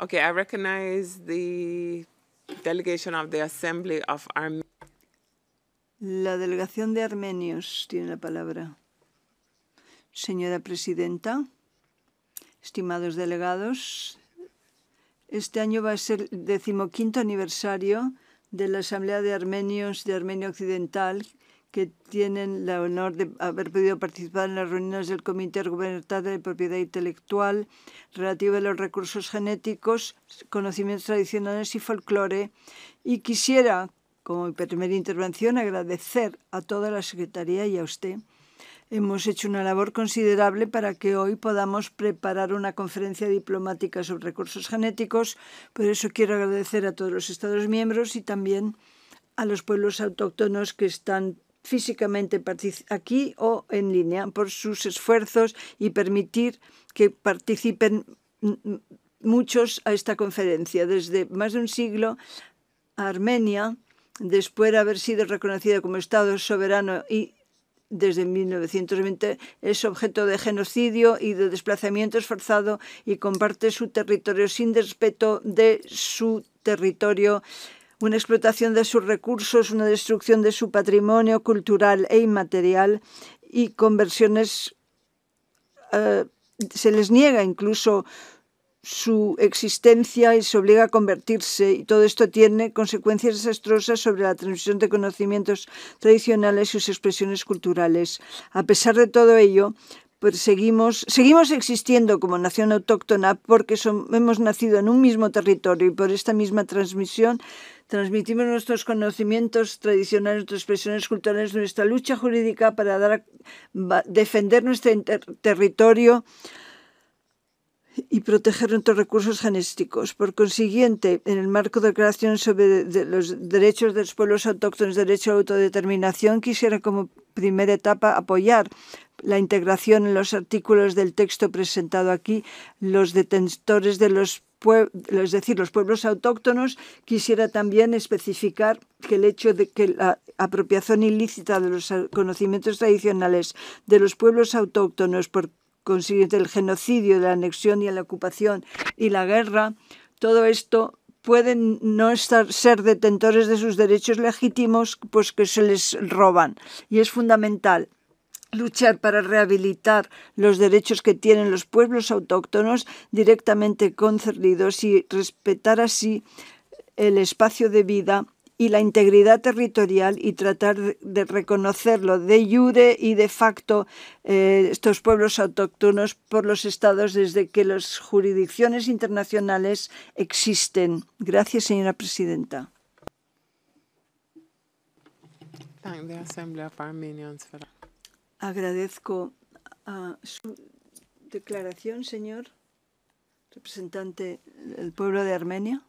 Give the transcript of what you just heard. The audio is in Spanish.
Okay, I recognize the delegation of the Assembly Armenia. La delegación de armenios tiene la palabra. Señora presidenta, estimados delegados, este año va a ser el decimoquinto aniversario de la Asamblea de Armenios de Armenia Occidental que tienen el honor de haber podido participar en las reuniones del Comité Gubernamental de Propiedad Intelectual relativa a los recursos genéticos, conocimientos tradicionales y folclore. Y quisiera, como mi primera intervención, agradecer a toda la Secretaría y a usted. Hemos hecho una labor considerable para que hoy podamos preparar una conferencia diplomática sobre recursos genéticos. Por eso quiero agradecer a todos los Estados miembros y también a los pueblos autóctonos que están físicamente aquí o en línea por sus esfuerzos y permitir que participen muchos a esta conferencia. Desde más de un siglo, Armenia, después de haber sido reconocida como Estado soberano y desde 1920 es objeto de genocidio y de desplazamiento esforzado y comparte su territorio sin respeto de su territorio una explotación de sus recursos, una destrucción de su patrimonio cultural e inmaterial y conversiones. Eh, se les niega incluso su existencia y se obliga a convertirse. Y todo esto tiene consecuencias desastrosas sobre la transmisión de conocimientos tradicionales y sus expresiones culturales. A pesar de todo ello, pues seguimos, seguimos, existiendo como nación autóctona porque hemos nacido en un mismo territorio y por esta misma transmisión transmitimos nuestros conocimientos tradicionales, nuestras expresiones culturales, nuestra lucha jurídica para defender nuestro territorio y proteger nuestros recursos genéticos. Por consiguiente, en el marco de creación sobre los derechos de los pueblos autóctonos, derecho a la autodeterminación, quisiera como primera etapa apoyar la integración en los artículos del texto presentado aquí, los detentores de los es decir, los pueblos autóctonos, quisiera también especificar que el hecho de que la apropiación ilícita de los conocimientos tradicionales de los pueblos autóctonos por consiguiente el genocidio, la anexión y la ocupación y la guerra, todo esto pueden no estar, ser detentores de sus derechos legítimos, pues que se les roban. Y es fundamental luchar para rehabilitar los derechos que tienen los pueblos autóctonos directamente concedidos y respetar así el espacio de vida y la integridad territorial y tratar de reconocerlo de jure y de facto eh, estos pueblos autóctonos por los estados desde que las jurisdicciones internacionales existen. Gracias, señora presidenta. Agradezco a su declaración, señor representante del pueblo de Armenia.